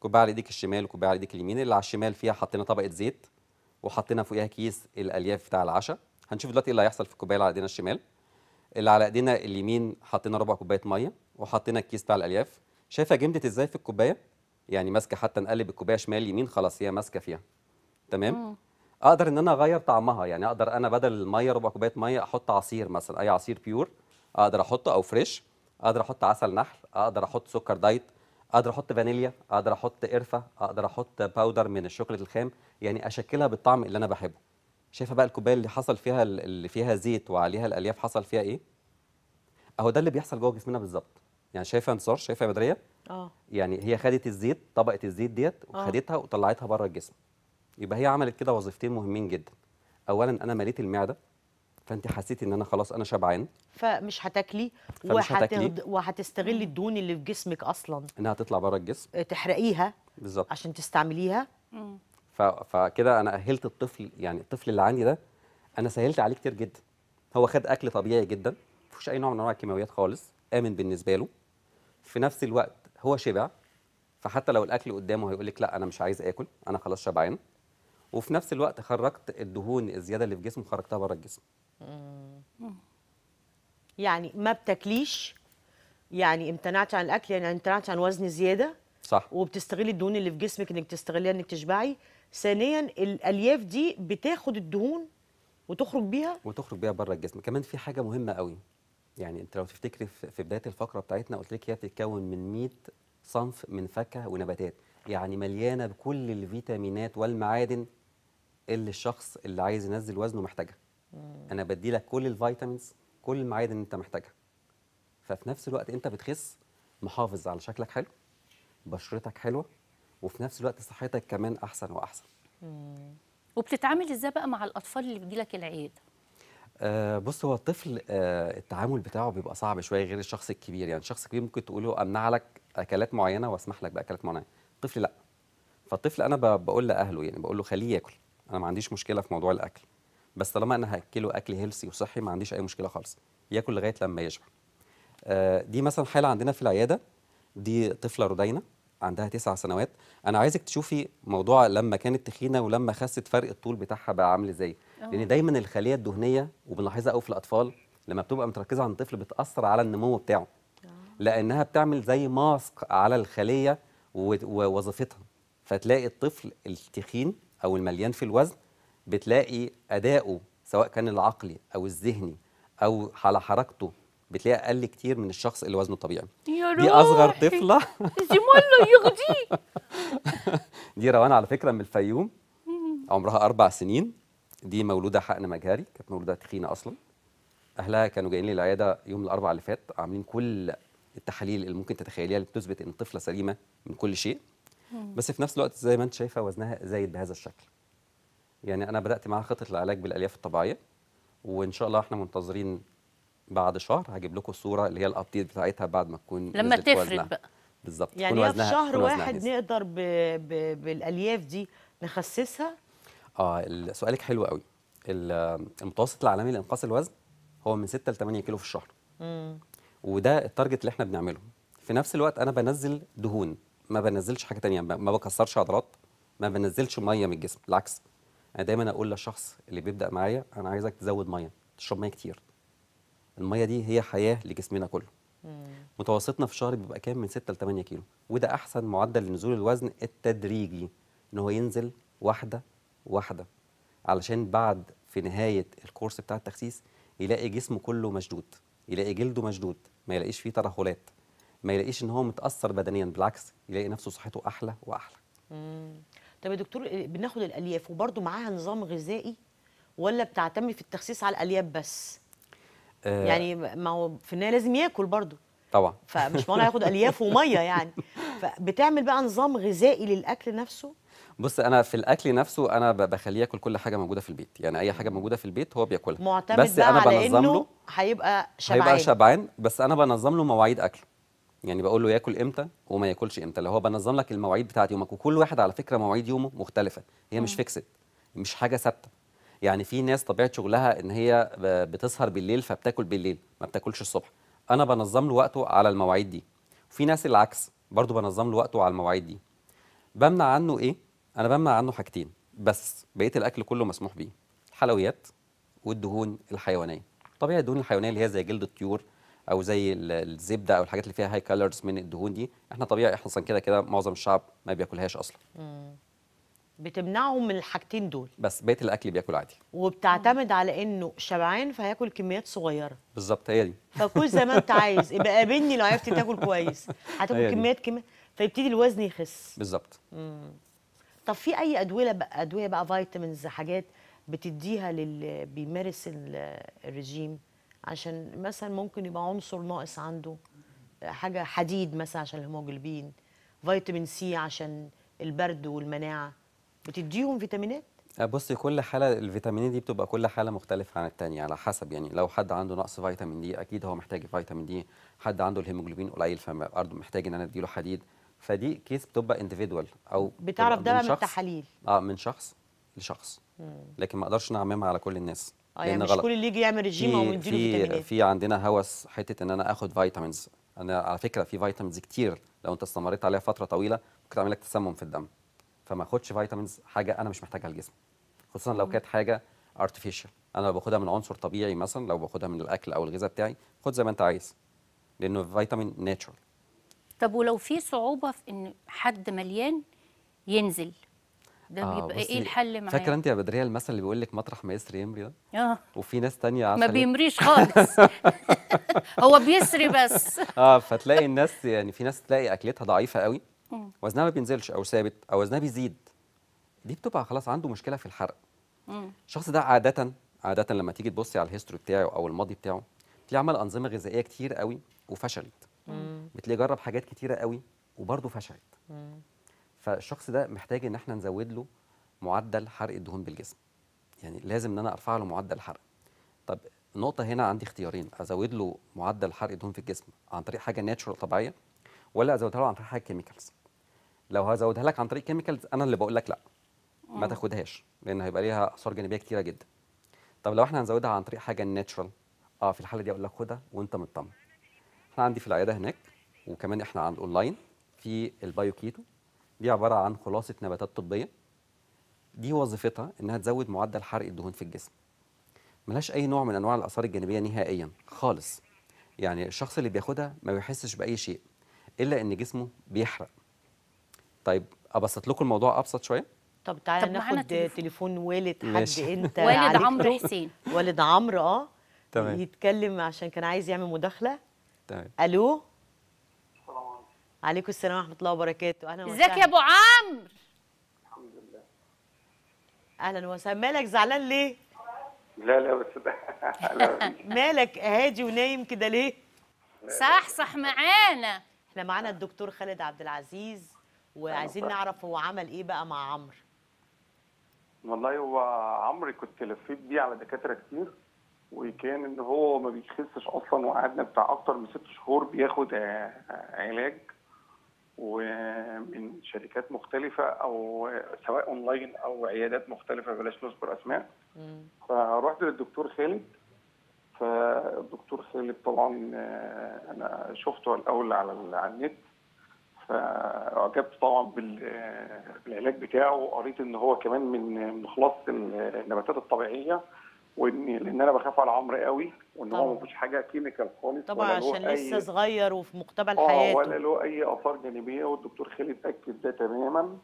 كوبايه على ايديك الشمال وكوبايه على ايديك اليمين اللي على الشمال فيها حطينا طبقه زيت وحطينا فوقيها كيس الالياف بتاع العشاء هنشوف دلوقتي ايه اللي هيحصل في الكوبايه اللي على ايدينا الشمال اللي على ايدينا اليمين حطينا ربع كوبايه ميه وحطينا الكيس بتاع الالياف شايفه جمدت ازاي في الكوبايه يعني ماسكه حتى نقلب الكوبايه شمال يمين خلاص هي ماسكه فيها تمام مم. اقدر ان انا اغير طعمها يعني اقدر انا بدل الميه ربع كوبايه ميه احط عصير مثلا اي عصير بيور اقدر احطه او فريش اقدر احط عسل نحل اقدر احط سكر دايت اقدر احط فانيليا اقدر احط قرفه اقدر احط باودر من الشوكليت الخام يعني اشكلها بالطعم اللي انا بحبه شايفه بقى الكوبايه اللي حصل فيها اللي فيها زيت وعليها الالياف حصل فيها ايه اهو ده اللي بيحصل جوه جسمنا بالظبط يعني شايفه انتصار شايفه يا بدريه اه يعني هي خدت الزيت طبقه الزيت ديت آه. وخدتها وطلعتها بره الجسم يبقى هي عملت كده وظيفتين مهمين جدا اولا انا مليت المعده فانت حسيتي ان انا خلاص انا شبعان فمش هتاكلي وهتستغلي الدهون اللي في جسمك اصلا انها تطلع بره الجسم آه، تحرقيها بالظبط عشان تستعمليها ف... فكده انا اهلت الطفل يعني الطفل اللي عندي ده انا سهلت عليه كتير جدا هو خد اكل طبيعي جدا مفيش اي نوع من انواع الكيماويات خالص آمن بالنسبة له في نفس الوقت هو شبع فحتى لو الأكل قدامه هيقول لك لا أنا مش عايز آكل أنا خلاص شبعان وفي نفس الوقت خرجت الدهون الزيادة اللي في جسمه خرجتها بره الجسم يعني ما بتاكليش يعني امتنعتي عن الأكل يعني امتنعتي عن وزن زيادة صح وبتستغلي الدهون اللي في جسمك انك تستغليها انك تشبعي ثانيا الالياف دي بتاخد الدهون وتخرج بيها وتخرج بيها بره الجسم كمان في حاجه مهمه قوي يعني انت لو تفتكري في بدايه الفقره بتاعتنا قلت لك هي بتتكون من 100 صنف من فاكهه ونباتات يعني مليانه بكل الفيتامينات والمعادن اللي الشخص اللي عايز ينزل وزنه محتاجها انا بدي لك كل الفيتامينز كل المعادن اللي انت محتاجها ففي نفس الوقت انت بتخس محافظ على شكلك حلو بشرتك حلوه وفي نفس الوقت صحتك كمان احسن واحسن وبتتعامل ازاي بقى مع الاطفال اللي بيجي لك العيد آه بص هو الطفل آه التعامل بتاعه بيبقى صعب شويه غير الشخص الكبير يعني الشخص الكبير ممكن تقول له امنع لك اكلات معينه واسمح لك باكلات معينه الطفل لا فالطفل انا بقول لاهله يعني بقول له خليه ياكل انا ما عنديش مشكله في موضوع الاكل بس طالما انا هاكله اكل هيلسي وصحي ما عنديش اي مشكله خالص ياكل لغايه لما يشبع آه دي مثلا حاله عندنا في العياده دي طفله رودينا عندها تسع سنوات انا عايزك تشوفي موضوع لما كانت تخينه ولما خست فرق الطول بتاعها بقى عامل ازاي آه. لان دايما الخليه الدهنيه وبنلاحظها قوي في الاطفال لما بتبقى متركزه عند الطفل بتاثر على النمو بتاعه آه. لانها بتعمل زي ماسك على الخليه ووظيفتها فتلاقي الطفل التخين او المليان في الوزن بتلاقي اداؤه سواء كان العقلي او الذهني او على حركته بتلاقي اقل كتير من الشخص اللي وزنه طبيعي يا دي اصغر طفله زمله يغدي دي روان على فكره من الفيوم عمرها اربع سنين دي مولوده حقن مجهري كانت مولوده تخينه اصلا اهلها كانوا جايين لي العياده يوم الاربعاء اللي فات عاملين كل التحاليل اللي ممكن تتخيليها اللي بتثبت ان الطفله سليمه من كل شيء بس في نفس الوقت زي ما انت شايفه وزنها زايد بهذا الشكل يعني انا بدات معاها خطه العلاج بالالياف الطبيعيه وان شاء الله احنا منتظرين بعد شهر هجيب لكم الصوره اللي هي الابديت بتاعتها بعد ما تكون لما تفرد بقى بالظبط يعني في شهر واحد نقدر بالالياف دي نخسسها اه سؤالك حلو قوي المتوسط العالمي لانقاص الوزن هو من 6 ل 8 كيلو في الشهر مم. وده التارجت اللي احنا بنعمله في نفس الوقت انا بنزل دهون ما بنزلش حاجه تانية ما بكسرش عضلات ما بنزلش ميه من الجسم بالعكس انا دايما اقول للشخص اللي بيبدا معايا انا عايزك تزود ميه تشرب ميه كتير الميه دي هي حياه لجسمنا كله مم. متوسطنا في الشهر بيبقى كام من 6 ل 8 كيلو وده احسن معدل لنزول الوزن التدريجي ان هو ينزل واحده واحده علشان بعد في نهايه الكورس بتاع التخسيس يلاقي جسمه كله مشدود يلاقي جلده مشدود ما يلاقيش فيه ترهلات ما يلاقيش ان هو متاثر بدنيا بالعكس يلاقي نفسه صحته احلى واحلى مم. طب يا دكتور آه، بناخد الالياف وبرده معاها نظام غذائي ولا بتعتمد في التخسيس على الالياف بس آه يعني ما هو في النهايه لازم ياكل برضه طبعا فمش معنى ياخد الياف وميه يعني فبتعمل بقى نظام غذائي للاكل نفسه بص انا في الاكل نفسه انا بخليه ياكل كل حاجه موجوده في البيت يعني اي حاجه موجوده في البيت هو بياكلها معتمد بس بقى انا على بنظم له هيبقى شبعان هيبقى شبعان بس انا بنظم له مواعيد اكله يعني بقول له ياكل امتى وما ياكلش امتى لو هو بنظم لك المواعيد بتاعت يومك وكل واحد على فكره مواعيد يومه مختلفه هي مش فيكسد مش حاجه ثابته يعني في ناس طبيعه شغلها ان هي بتسهر بالليل فبتاكل بالليل ما بتاكلش الصبح انا بنظم له وقته على المواعيد دي في ناس العكس برضو بنظم له وقته على المواعيد دي بمنع عنه ايه انا بمنع عنه حاجتين بس بقيه الاكل كله مسموح بيه الحلويات والدهون الحيوانيه طبيعي الدهون الحيوانيه اللي هي زي جلد الطيور او زي الزبده او الحاجات اللي فيها هاي كالرز من الدهون دي احنا طبيعي احنا اصلا كده كده معظم الشعب ما بياكلهاش اصلا مم. بتمنعهم من الحاجتين دول بس بقيه الاكل بياكل عادي وبتعتمد على انه شبعان فهياكل كميات صغيره بالظبط هي دي فكل زي ما انت عايز يبقى قابلني لو عرفت تاكل كويس هتاكل كميات كميات فيبتدي الوزن يخس بالظبط طب في اي ادويه بقى ادويه بقى فيتامينز حاجات بتديها للي بيمارس الرجيم عشان مثلا ممكن يبقى عنصر ناقص عنده حاجه حديد مثلا عشان الهيموجلوبين فيتامين سي عشان البرد والمناعه بتديهم فيتامينات آه، بصي كل حاله الفيتامينات دي بتبقى كل حاله مختلفه عن الثانيه على حسب يعني لو حد عنده نقص فيتامين دي اكيد هو محتاج فيتامين دي حد عنده الهيموجلوبين قليل فبرضه محتاج ان انا اديله حديد فدي كيس بتبقى انديفيدوال او بتعرف ده من, التحاليل اه من شخص لشخص لكن ما اقدرش نعممها على كل الناس اه يعني مش غلط. كل اللي يجي يعمل ريجيم او يديله فيتامينات في عندنا هوس حته ان انا اخد فيتامينز انا على فكره في فيتامينز كتير لو انت استمريت عليها فتره طويله ممكن تعمل لك تسمم في الدم فما اخدش فيتامينز حاجه انا مش محتاجها الجسم خصوصا لو كانت حاجه ارتفيشال انا لو باخدها من عنصر طبيعي مثلا لو باخدها من الاكل او الغذاء بتاعي خد زي ما انت عايز لانه فيتامين ناتشورال طب ولو في صعوبه في ان حد مليان ينزل ده آه بيبقى ايه الحل معاه فاكره انت يا بدريه المثل اللي بيقول لك مطرح ما يسري يمري ده اه وفي ناس تانية ما بيمريش خالص هو بيسري بس اه فتلاقي الناس يعني في ناس تلاقي اكلتها ضعيفه قوي وزنها ما بينزلش او ثابت او وزنها بيزيد دي بتبقى خلاص عنده مشكله في الحرق الشخص ده عاده عاده لما تيجي تبصي على الهيستوري بتاعه او الماضي بتاعه تلاقيه عمل انظمه غذائيه كتير قوي وفشلت بتلاقيه جرب حاجات كتيره قوي وبرضه فشلت فالشخص ده محتاج ان احنا نزود له معدل حرق الدهون بالجسم يعني لازم ان انا ارفع له معدل حرق طب نقطه هنا عندي اختيارين ازود له معدل حرق الدهون في الجسم عن طريق حاجه ناتشورال طبيعيه ولا ازودها له عن طريق حاجه كيميكالز لو هزودها لك عن طريق كيميكالز انا اللي بقول لك لا ما تاخدهاش لان هيبقى ليها اثار جانبيه كتيره جدا طب لو احنا هنزودها عن طريق حاجه ناتشورال اه في الحاله دي اقول لك خدها وانت مطمن احنا عندي في العياده هناك وكمان احنا عند اونلاين في البايو كيتو دي عباره عن خلاصه نباتات طبيه دي وظيفتها انها تزود معدل حرق الدهون في الجسم ملهاش اي نوع من انواع الاثار الجانبيه نهائيا خالص يعني الشخص اللي بياخدها ما بيحسش باي شيء الا ان جسمه بيحرق طيب ابسط لكم الموضوع ابسط شويه طب تعالى طب ناخد تليفون. تليفون والد حد ماشي. انت والد عمرو حسين والد عمرو اه تمام يتكلم عشان كان عايز يعمل مداخله تمام الو السلام عليكم السلام ورحمه الله وبركاته اهلا وسهلا ازيك يا ابو عمرو الحمد لله اهلا وسهلا مالك زعلان ليه لا لا بس مالك هادي ونايم كده ليه صح صح معانا احنا معانا الدكتور خالد عبد العزيز وعايزين نعرف هو عمل ايه بقى مع عمرو والله هو عمرو كنت لفيت بيه على دكاتره كتير وكان ان هو ما بيخسش اصلا وقعدنا بتاع اكتر من ست شهور بياخد علاج ومن شركات مختلفة أو سواء أونلاين أو عيادات مختلفة بلاش نذكر أسماء فرحت للدكتور خالد فالدكتور خالد طبعا أنا شفته الأول على على النت فأعجبت طبعا بالعلاج بتاعه وقريت إن هو كمان من من خلاص النباتات الطبيعية وان لان انا بخاف على عمرو قوي وان هو ما فيش حاجه كيميكال خالص طبعا عشان لسه أي... صغير وفي مقتبل آه ولا له اي اثار جانبيه والدكتور خالد اكد ده تماما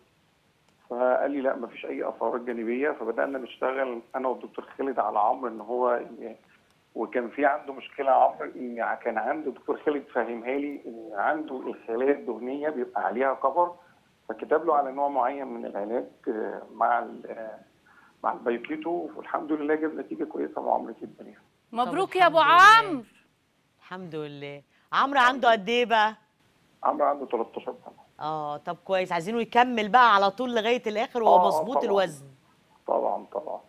فقال لي لا ما فيش اي اثارات جانبيه فبدانا نشتغل انا والدكتور خالد على عمرو ان هو وكان في عنده مشكله عمرو ان كان عنده الدكتور خالد فهمها لي ان عنده الخلايا الدهنيه بيبقى عليها كفر فكتب له على نوع معين من العلاج آه، مع مع البيوكيتو والحمد لله جاب نتيجه كويسه مع عمرو جدا يعني مبروك يا ابو عمرو الحمد لله عمرو عنده قد ايه بقى؟ عمرو عنده 13 سنه اه طب كويس عايزينه يكمل بقى على طول لغايه الاخر وهو آه، مظبوط الوزن طبعا طبعا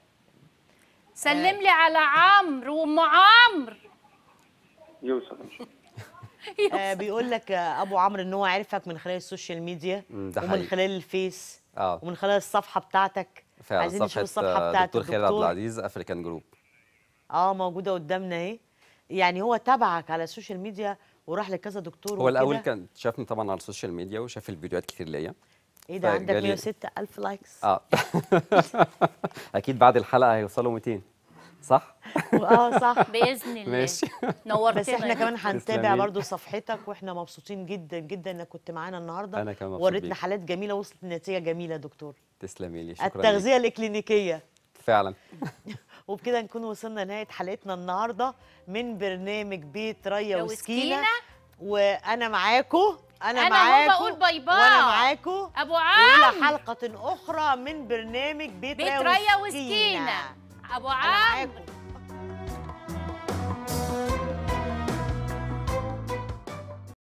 سلم لي على عمرو وام عمرو يوسف آه بيقول لك آه ابو عمرو ان هو عرفك من خلال السوشيال ميديا ومن خلال الفيس آه. ومن خلال الصفحه بتاعتك فعلا عايزين نشوف الصفحه بتاعت دكتور خير عبد العزيز افريكان جروب اه موجوده قدامنا اهي يعني هو تابعك على السوشيال ميديا وراح لكذا دكتور هو الاول كان شافني طبعا على السوشيال ميديا وشاف الفيديوهات كتير ليا ايه ده عندك 106 الف لايكس اه اكيد بعد الحلقه هيوصلوا 200 صح؟ اه صح باذن الله ماشي نورتنا بس احنا يعني. كمان هنتابع برضو صفحتك واحنا مبسوطين جدا جدا انك كنت معانا النهارده انا كمان وريتنا حالات جميله وصلت لنتيجه جميله دكتور تسلمي لي شكرا التغذيه الاكلينيكيه فعلا وبكده نكون وصلنا لنهايه حلقتنا النهارده من برنامج بيت ريا وسكينه وانا معاكم انا, أنا معاكم بقول باي باي وانا معاكم ابو عام حلقه اخرى من برنامج بيت, بيت ريا وسكينه, وسكينة. ابو عمرو